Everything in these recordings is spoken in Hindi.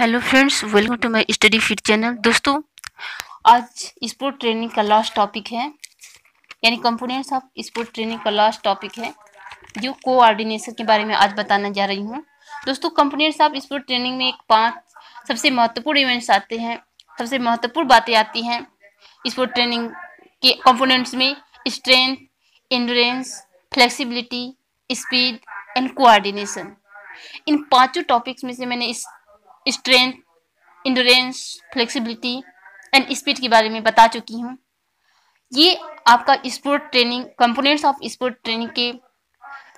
hello friends welcome to my study fit channel दोस्तों आज स्पोर्ट ट्रेनिंग का लास्ट टॉपिक है यानी कंपोनेंट्स ऑफ स्पोर्ट ट्रेनिंग का लास्ट टॉपिक है जो कोऑर्डिनेशन के बारे में आज बताना जा रही हूँ दोस्तों कंपोनेंट्स ऑफ स्पोर्ट ट्रेनिंग में एक पांच सबसे महत्वपूर्ण इवेंट्स आते हैं सबसे महत्वपूर्ण बातें आती हैं स्पोर्ट ट्रेनिंग के कम्पोनेंट्स में strength endurance flexibility speed and coordination इन पाँचों टॉपिक्स में से मैंने इस strength endurance flexibility and speed के बारे में बता चुकी हूँ ये आपका sport training components of sport training के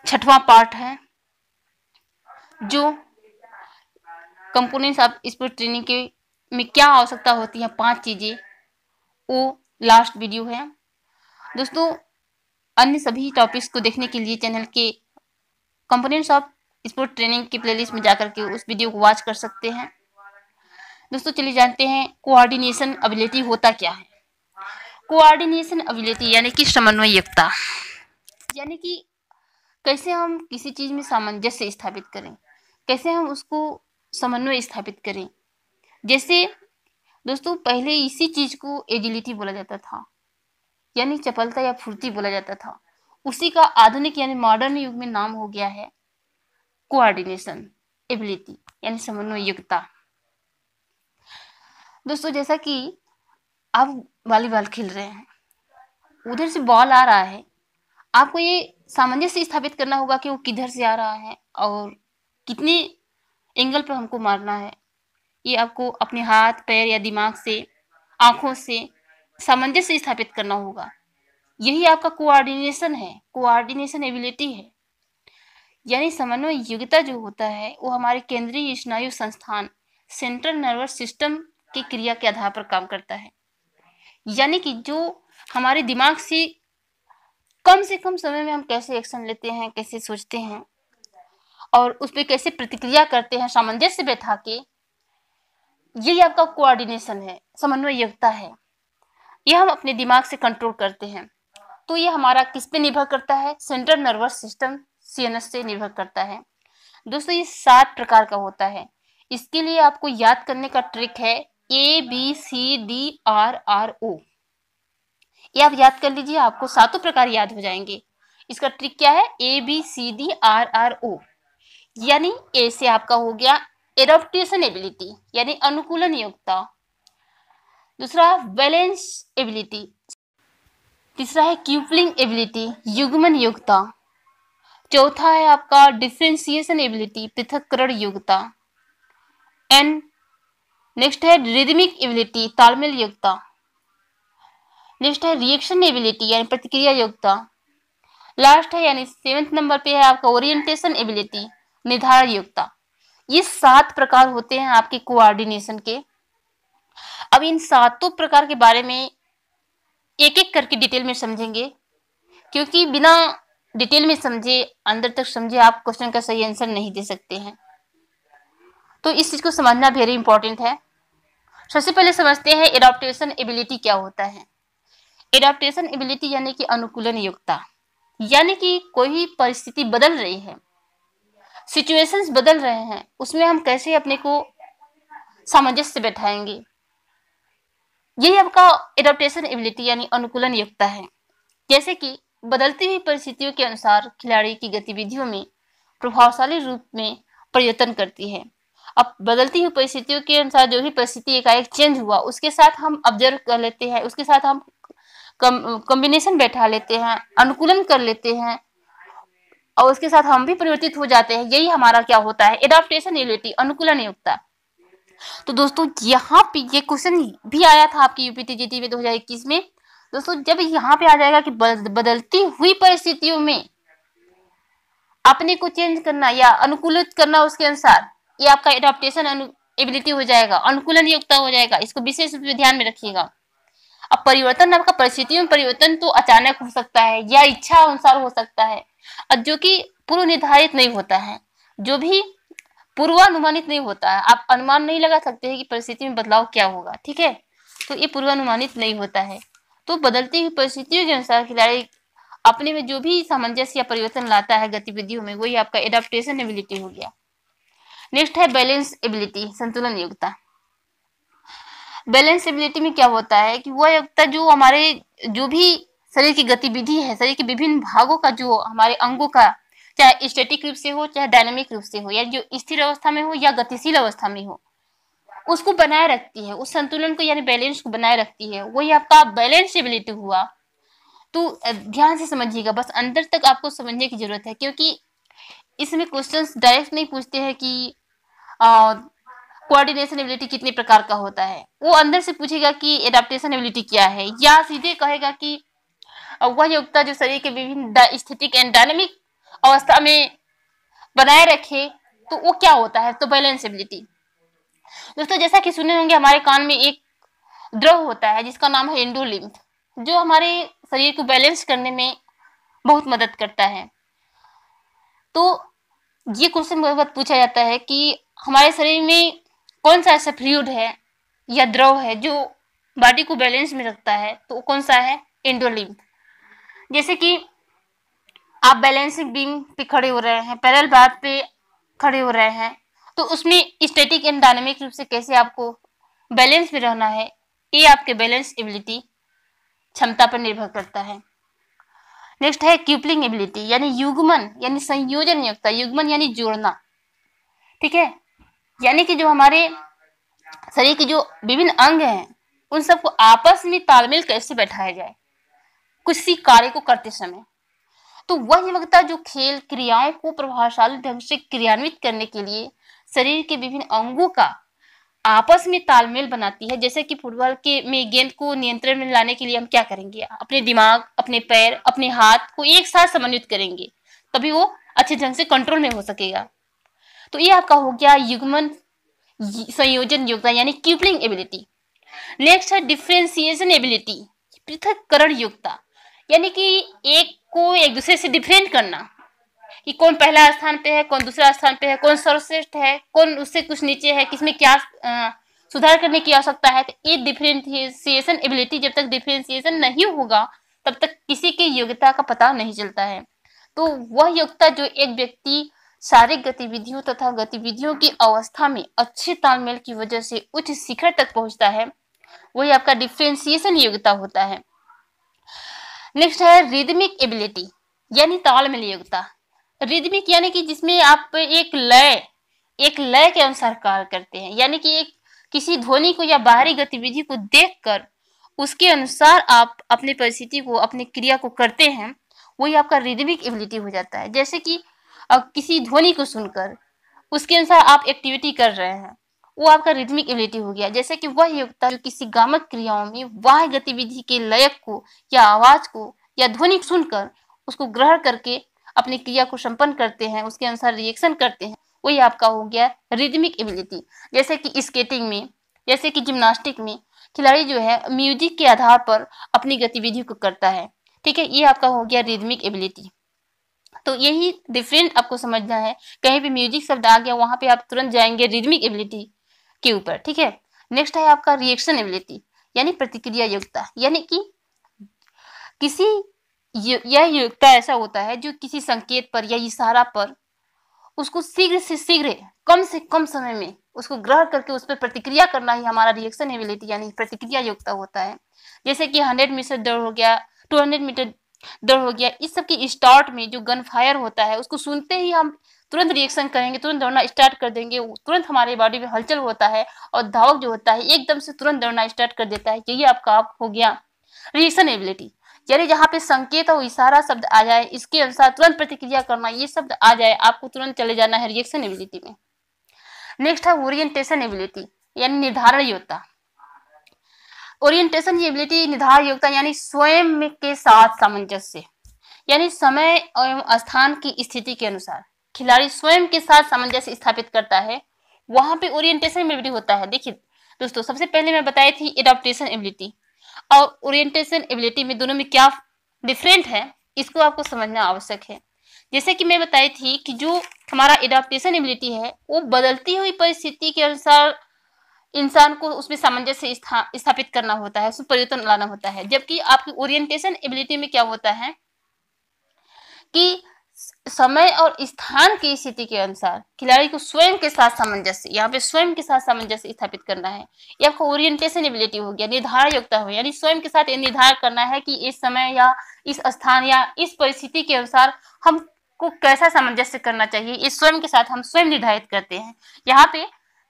छठवा पार्ट है जो कंपोनेंट्स ऑफ स्पोर्ट ट्रेनिंग के में क्या आवश्यकता होती है पांच चीज़ें वो लास्ट वीडियो है दोस्तों अन्य सभी टॉपिक्स को देखने के लिए चैनल के कंपोनेंट्स ऑफ स्पोर्ट ट्रेनिंग की प्लेलिस्ट में जाकर के उस वीडियो को वॉच कर सकते हैं दोस्तों चलिए जानते हैं कोऑर्डिनेशन एबिलिटी होता क्या है कोऑर्डिनेशन एबिलिटी यानी कि समन्वयकता यानी कि कैसे हम किसी चीज़ में सामंजस्य स्थापित करें कैसे हम उसको समन्वय स्थापित करें जैसे दोस्तों पहले इसी चीज़ को एजिलिटी बोला जाता था यानी चपलता या फुर्ती बोला जाता था उसी का आधुनिक यानी मॉडर्न युग में नाम हो गया है कोऑर्डिनेशन एबिलिटी यानी समन्वय योग्यता दोस्तों जैसा कि आप वॉलीबॉल खेल रहे हैं उधर से बॉल आ रहा है आपको ये सामंजस्य स्थापित करना होगा कि वो किधर से आ रहा है और कितने एंगल पर हमको मारना है ये आपको अपने हाथ पैर या दिमाग से आंखों से सामंजस्य स्थापित करना होगा यही आपका कोऑर्डिनेशन है कोऑर्डिनेशन एबिलिटी है यानी समन्वय योग्यता जो होता है वो हमारे केंद्रीय स्नायु संस्थान सेंट्रल नर्वस सिस्टम की क्रिया के आधार पर काम करता है यानी कि जो हमारे दिमाग से कम से कम समय में हम कैसे एक्शन लेते हैं कैसे सोचते हैं और उस पर कैसे प्रतिक्रिया करते हैं सामंजस्य बैठा के यही आपका कोऑर्डिनेशन है समन्वय योग्यता है यह हम अपने दिमाग से कंट्रोल करते हैं तो ये हमारा किस पे निर्भर करता है सेंट्रल नर्वस सिस्टम सीएनएस से निर्भर करता है दोस्तों ये सात प्रकार का होता है इसके लिए आपको याद करने का ट्रिक है A B C D R R O ये आप याद कर लीजिए आपको सातों प्रकार याद हो जाएंगे इसका ट्रिक क्या है A B C D R R O यानी ए से आपका हो गया एडोप्टेशन एबिलिटी यानी अनुकूलन योग्यता दूसरा बैलेंस एबिलिटी तीसरा है क्यूपलिंग एबिलिटी युग्मन योग्यता चौथा है आपका डिफ्रेंसिएशन एबिलिटी पृथककरण योग्यता एन नेक्स्ट है रिदमिक एबिलिटी तालमेल योग्यता नेक्स्ट है रिएक्शन एबिलिटी यानी प्रतिक्रिया योग्यता लास्ट है यानी सेवेंथ नंबर पे है आपका ओरिएंटेशन एबिलिटी निर्धारण योग्यता ये सात प्रकार होते हैं आपके कोऑर्डिनेशन के अब इन सातों प्रकार के बारे में एक एक करके डिटेल में समझेंगे क्योंकि बिना डिटेल में समझे अंदर तक समझे आप क्वेश्चन का सही आंसर नहीं दे सकते हैं तो इस चीज़ को समझना वेरी इंपॉर्टेंट है सबसे पहले समझते हैं एडोप्टेशन एबिलिटी क्या होता है एडोप्टेशन एबिलिटी यानी कि अनुकूलन योग्यता यानी कि कोई परिस्थिति बदल रही है सिचुएशंस बदल रहे हैं उसमें हम कैसे अपने को सामंजस्य बैठाएंगे यही आपका एडोप्टेशन एबिलिटी यानी अनुकूलन योग्यता है जैसे कि बदलती हुई परिस्थितियों के अनुसार खिलाड़ी की गतिविधियों में प्रभावशाली रूप में परिवर्तन करती है अब बदलती हुई परिस्थितियों के अनुसार जो भी परिस्थिति एकाएक चेंज हुआ उसके साथ हम ऑब्जर्व कर लेते हैं उसके साथ हम कॉम्बिनेशन बैठा लेते हैं अनुकूलन कर लेते हैं और उसके साथ हम भी परिवर्तित हो जाते हैं यही हमारा क्या होता है एडाप्टेशन एबिलिटी अनुकूलन योग्यता तो दोस्तों यहाँ पे ये क्वेश्चन भी आया था आपकी यूपीटी जीटी में 2021 में दोस्तों जब यहाँ पे आ जाएगा कि बदलती हुई परिस्थितियों में अपने को चेंज करना या अनुकूलित करना उसके अनुसार ये आपका एडोप्टेशन एबिलिटी हो जाएगा अनुकूलन योग्यता हो जाएगा इसको विशेष रूप से ध्यान में रखिएगा अब परिवर्तन आपका परिस्थितियों में परिवर्तन तो अचानक हो सकता है या इच्छा अनुसार हो सकता है और जो कि पूर्व निर्धारित नहीं होता है जो भी पूर्वानुमानित नहीं होता है आप अनुमान नहीं लगा सकते हैं कि परिस्थिति में बदलाव क्या होगा ठीक है तो ये पूर्वानुमानित नहीं होता है तो बदलती हुई परिस्थितियों के अनुसार खिलाड़ी अपने में जो भी सामंजस्य या परिवर्तन लाता है गतिविधियों में वही आपका एडाप्टेशन एबिलिटी हो गया नेक्स्ट है बैलेंस एबिलिटी संतुलन योग्यता बैलेंस एबिलिटी में क्या होता है कि वह योग्यता जो हमारे जो भी शरीर की गतिविधि है शरीर के विभिन्न भागों का जो हमारे अंगों का चाहे स्टेटिक रूप से हो चाहे डायनेमिक रूप से हो या जो स्थिर अवस्था में हो या गतिशील अवस्था में हो उसको बनाए रखती है उस संतुलन को यानी बैलेंस को बनाए रखती है वही आपका बैलेंसेबिलिटी हुआ तो ध्यान से समझिएगा बस अंदर तक आपको समझने की जरूरत है क्योंकि इसमें क्वेश्चंस डायरेक्ट नहीं पूछते हैं कि कोऑर्डिनेशन एबिलिटी कितने प्रकार का होता है वो अंदर से पूछेगा कि एडाप्टेशन एबिलिटी क्या है या सीधे कहेगा कि वह योग्यता जो शरीर के विभिन्न स्थितिक एंड डायनेमिक अवस्था में बनाए रखे तो वो क्या होता है तो बैलेंस दोस्तों जैसा कि सुने होंगे हमारे कान में एक द्रव होता है जिसका नाम है एंडोलिम्फ जो हमारे शरीर को बैलेंस करने में बहुत मदद करता है तो ये क्वेश्चन बहुत पूछा जाता है कि हमारे शरीर में कौन सा ऐसा फ्लूड है या द्रव है जो बॉडी को बैलेंस में रखता है तो कौन सा है एंडोलिम्फ जैसे कि आप बैलेंसिंग बीम पे खड़े हो रहे हैं पैरल बात पे खड़े हो रहे हैं तो उसमें स्टैटिक एंड डायनेमिक रूप से कैसे आपको बैलेंस में रहना है ये आपके बैलेंस एबिलिटी क्षमता पर निर्भर करता है नेक्स्ट है क्यूपलिंग एबिलिटी यानी युग्मन यानी संयोजन योग्यता युग्मन यानी जोड़ना ठीक है यानी कि जो हमारे शरीर के जो विभिन्न अंग हैं उन सबको आपस में तालमेल कैसे बैठाया जाए किसी कार्य को करते समय तो वह युवकता जो खेल क्रियाओं को प्रभावशाली ढंग से क्रियान्वित करने के लिए शरीर के विभिन्न अंगों का आपस में तालमेल बनाती है जैसे कि फुटबॉल के में गेंद को नियंत्रण में लाने के लिए हम क्या करेंगे अपने दिमाग अपने पैर अपने हाथ को एक साथ समन्वित करेंगे तभी वो अच्छे ढंग से कंट्रोल में हो सकेगा तो ये आपका हो गया युग्मन संयोजन योग्यता यानी क्यूपलिंग एबिलिटी नेक्स्ट है डिफ्रेंसिएशन एबिलिटी पृथककरण योग्यता यानी कि एक को एक दूसरे से डिफरेंट करना कि कौन पहला स्थान पे है कौन दूसरा स्थान पे है कौन सर्वश्रेष्ठ है कौन उससे कुछ नीचे है किसमें क्या आ, सुधार करने की आवश्यकता है तो ये डिफ्रेंसिएशन एबिलिटी जब तक डिफ्रेंसिएशन नहीं होगा तब तक किसी की योग्यता का पता नहीं चलता है तो वह योग्यता जो एक व्यक्ति शारीरिक गतिविधियों तथा गतिविधियों की अवस्था में अच्छे तालमेल की वजह से उच्च शिखर तक पहुंचता है वही आपका डिफ्रेंसिएशन योग्यता होता है नेक्स्ट है रिदमिक एबिलिटी यानी तालमेल योग्यता रिदमिक यानी कि जिसमें आप एक लय एक लय के अनुसार कार्य करते हैं यानी कि एक किसी ध्वनि को या बाहरी गतिविधि को देखकर उसके अनुसार आप अपनी परिस्थिति को अपनी क्रिया को करते हैं वही आपका रिदमिक एबिलिटी हो जाता है जैसे कि किसी ध्वनि को सुनकर उसके अनुसार आप एक्टिविटी कर रहे हैं वो आपका रिदमिक एबिलिटी हो गया जैसे कि वह योग्यता जो किसी गामक क्रियाओं में वाह गतिविधि के लयक को या आवाज को या ध्वनि सुनकर उसको ग्रहण करके अपनी क्रिया को संपन्न करते हैं उसके अनुसार रिएक्शन करते हैं वही आपका हो गया रिदमिक एबिलिटी जैसे कि स्केटिंग में जैसे कि जिम्नास्टिक में खिलाड़ी जो है म्यूजिक के आधार पर अपनी गतिविधि को करता है ठीक है ये आपका हो गया रिदमिक एबिलिटी तो यही डिफरेंट आपको समझना है कहीं भी म्यूजिक शब्द आ गया वहां पे आप तुरंत जाएंगे रिदमिक एबिलिटी के ऊपर ठीक है नेक्स्ट है आपका रिएक्शन एबिलिटी यानी प्रतिक्रिया योग्यता यानी कि किसी यह योग्यता ऐसा होता है जो किसी संकेत पर या इशारा पर उसको शीघ्र से शीघ्र कम से कम समय में उसको ग्रहण करके उस पर प्रतिक्रिया करना ही हमारा रिएक्शन एबिलिटी यानी प्रतिक्रिया योग्यता होता है जैसे कि हंड्रेड मीटर दौड़ हो गया टू हंड्रेड मीटर दौड़ हो गया इस सब स्टार्ट में जो गन फायर होता है उसको सुनते ही हम तुरंत रिएक्शन करेंगे तुरंत दौड़ना स्टार्ट कर देंगे तुरंत हमारे बॉडी में हलचल होता है और धावक जो होता है एकदम से तुरंत दौड़ना स्टार्ट कर देता है यही आपका आप हो गया रिएक्शन एबिलिटी यानी जहाँ पे संकेत और इशारा शब्द आ जाए इसके अनुसार तुरंत प्रतिक्रिया करना ये शब्द आ जाए आपको तुरंत चले जाना है रिएक्शन एबिलिटी में नेक्स्ट है ओरिएंटेशन एबिलिटी यानी निर्धारण योग्यता ओरिएंटेशन एबिलिटी निर्धारण योग्यता यानी स्वयं के साथ सामंजस्य यानी समय एवं स्थान की स्थिति के अनुसार खिलाड़ी स्वयं के साथ सामंजस्य स्थापित करता है वहां पे ओरिएंटेशन एबिलिटी होता है देखिए दोस्तों सबसे पहले मैं बताई थी एडोप्टेशन एबिलिटी और ओरिएंटेशन एबिलिटी में दोनों में क्या डिफरेंट है इसको आपको समझना आवश्यक है जैसे कि मैं बताई थी कि जो हमारा एडाप्टेशन एबिलिटी है वो बदलती हुई परिस्थिति के अनुसार इंसान को उसमें सामंजस्य स्थापित करना होता है उसमें परिवर्तन लाना होता है जबकि आपकी ओरिएंटेशन एबिलिटी में क्या होता है कि समय और स्थान की स्थिति के अनुसार खिलाड़ी को स्वयं के साथ सामंजस्य यहाँ पे स्वयं के साथ सामंजस्य स्थापित करना है या आपको ओरिएंटेशन एबिलिटी हो गया निर्धार योग्यता हो यानी स्वयं के साथ निर्धार करना है कि इस समय या इस स्थान या इस परिस्थिति के अनुसार हमको कैसा सामंजस्य करना चाहिए इस स्वयं के साथ हम स्वयं निर्धारित करते हैं यहाँ पे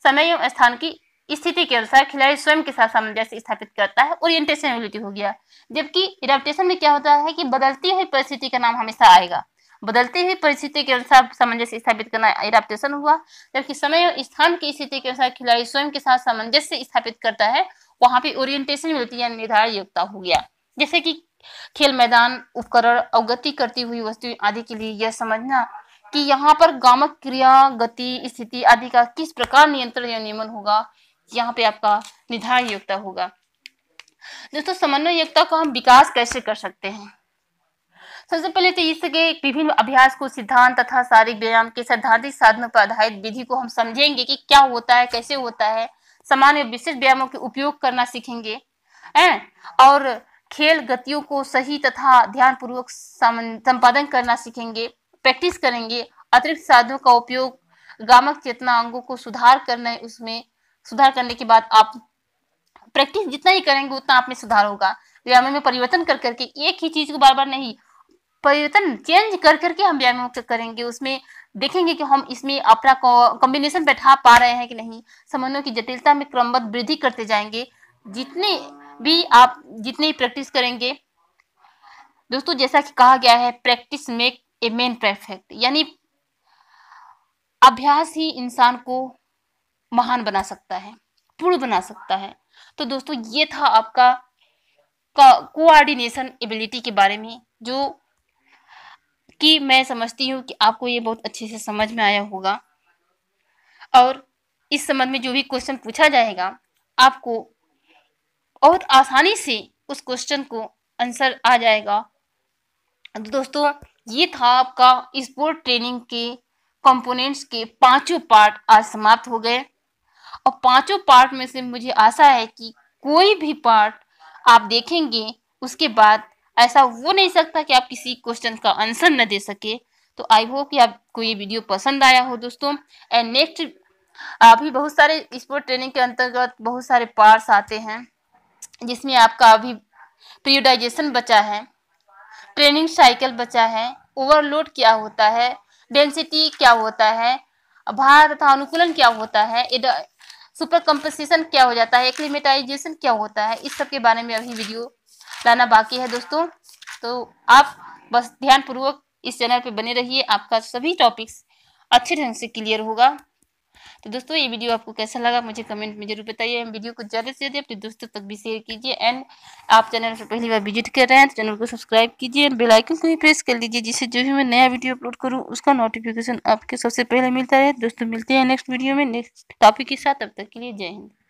समय एवं स्थान की स्थिति के अनुसार खिलाड़ी स्वयं के साथ सामंजस्य स्थापित करता है ओरिएंटेशन एबिलिटी हो गया जबकि एडाप्टेशन में क्या होता है कि बदलती हुई परिस्थिति का नाम हमेशा आएगा बदलती हुई परिस्थिति के अनुसार सामंजस्य स्थापित करना इराप्टेशन हुआ जबकि समय और स्थान की स्थिति के अनुसार खिलाड़ी स्वयं के साथ सामंजस्य स्थापित करता है वहां पे ओरिएंटेशन मिलती है निर्धारित योग्यता हो गया जैसे कि खेल मैदान उपकरण अवगति करती हुई वस्तु आदि के लिए यह समझना कि यहाँ पर गामक क्रिया गति स्थिति आदि का किस प्रकार नियंत्रण या नियमन होगा यहाँ पे आपका निर्धारित योग्यता होगा दोस्तों समन्वय योग्यता का हम विकास कैसे कर सकते हैं सबसे पहले तो इसके विभिन्न अभ्यास को सिद्धांत तथा शारीरिक व्यायाम के सैद्धांतिक साधनों पर आधारित विधि को हम समझेंगे कि क्या होता है कैसे होता है सामान्य विशेष व्यायामों के उपयोग करना सीखेंगे है और खेल गतियों को सही तथा ध्यान पूर्वक संपादन करना सीखेंगे प्रैक्टिस करेंगे अतिरिक्त साधनों का उपयोग गामक चेतना अंगों को सुधार करने उसमें सुधार करने के बाद आप प्रैक्टिस जितना ही करेंगे उतना आप में सुधार होगा व्यायाम में परिवर्तन कर करके एक ही चीज को बार बार नहीं परिवर्तन चेंज कर करके हम व्यायाम करेंगे उसमें देखेंगे कि हम इसमें अपना कॉम्बिनेशन बैठा पा रहे हैं कि नहीं समन्वय की जटिलता में क्रमबद्ध वृद्धि करते जाएंगे जितने भी आप जितने प्रैक्टिस करेंगे दोस्तों जैसा कि कहा गया है practice make a man perfect यानी अभ्यास ही इंसान को महान बना सकता है पूर्ण बना सकता है तो दोस्तों ये था आपका कोऑर्डिनेशन एबिलिटी के बारे में जो कि मैं समझती हूँ कि आपको ये बहुत अच्छे से समझ में आया होगा और इस संबंध में जो भी क्वेश्चन पूछा जाएगा आपको बहुत आसानी से उस क्वेश्चन को आंसर आ जाएगा तो दोस्तों ये था आपका स्पोर्ट ट्रेनिंग के कंपोनेंट्स के पांचों पार्ट आज समाप्त हो गए और पांचों पार्ट में से मुझे आशा है कि कोई भी पार्ट आप देखेंगे उसके बाद ऐसा वो नहीं सकता कि आप किसी क्वेश्चन का आंसर न दे सके तो आई होप कि आपको ये वीडियो पसंद आया हो दोस्तों एंड नेक्स्ट अभी बहुत सारे स्पोर्ट ट्रेनिंग के अंतर्गत बहुत सारे पार्ट्स आते हैं जिसमें आपका अभी प्रियोडाइजेशन बचा है ट्रेनिंग साइकिल बचा है ओवरलोड क्या होता है डेंसिटी क्या होता है भार तथा अनुकूलन क्या होता है सुपर कंपोजिशन क्या हो जाता है एक्लिमेटाइजेशन क्या होता है इस सब के बारे में अभी वीडियो लाना बाकी है दोस्तों तो आप बस ध्यानपूर्वक इस चैनल पे बने रहिए आपका सभी टॉपिक्स अच्छे ढंग से क्लियर होगा तो दोस्तों ये वीडियो आपको कैसा लगा मुझे कमेंट में जरूर बताइए वीडियो को ज़्यादा से ज़्यादा अपने दोस्तों तक भी शेयर कीजिए एंड आप चैनल पर पहली बार विजिट कर रहे हैं तो चैनल को सब्सक्राइब कीजिए एंड बेलाइकन को भी प्रेस कर लीजिए जिससे जो भी मैं नया वीडियो अपलोड करूँ उसका नोटिफिकेशन आपके सबसे पहले मिलता रहे दोस्तों मिलते हैं नेक्स्ट वीडियो में नेक्स्ट टॉपिक के साथ अब तक के लिए जय हिंद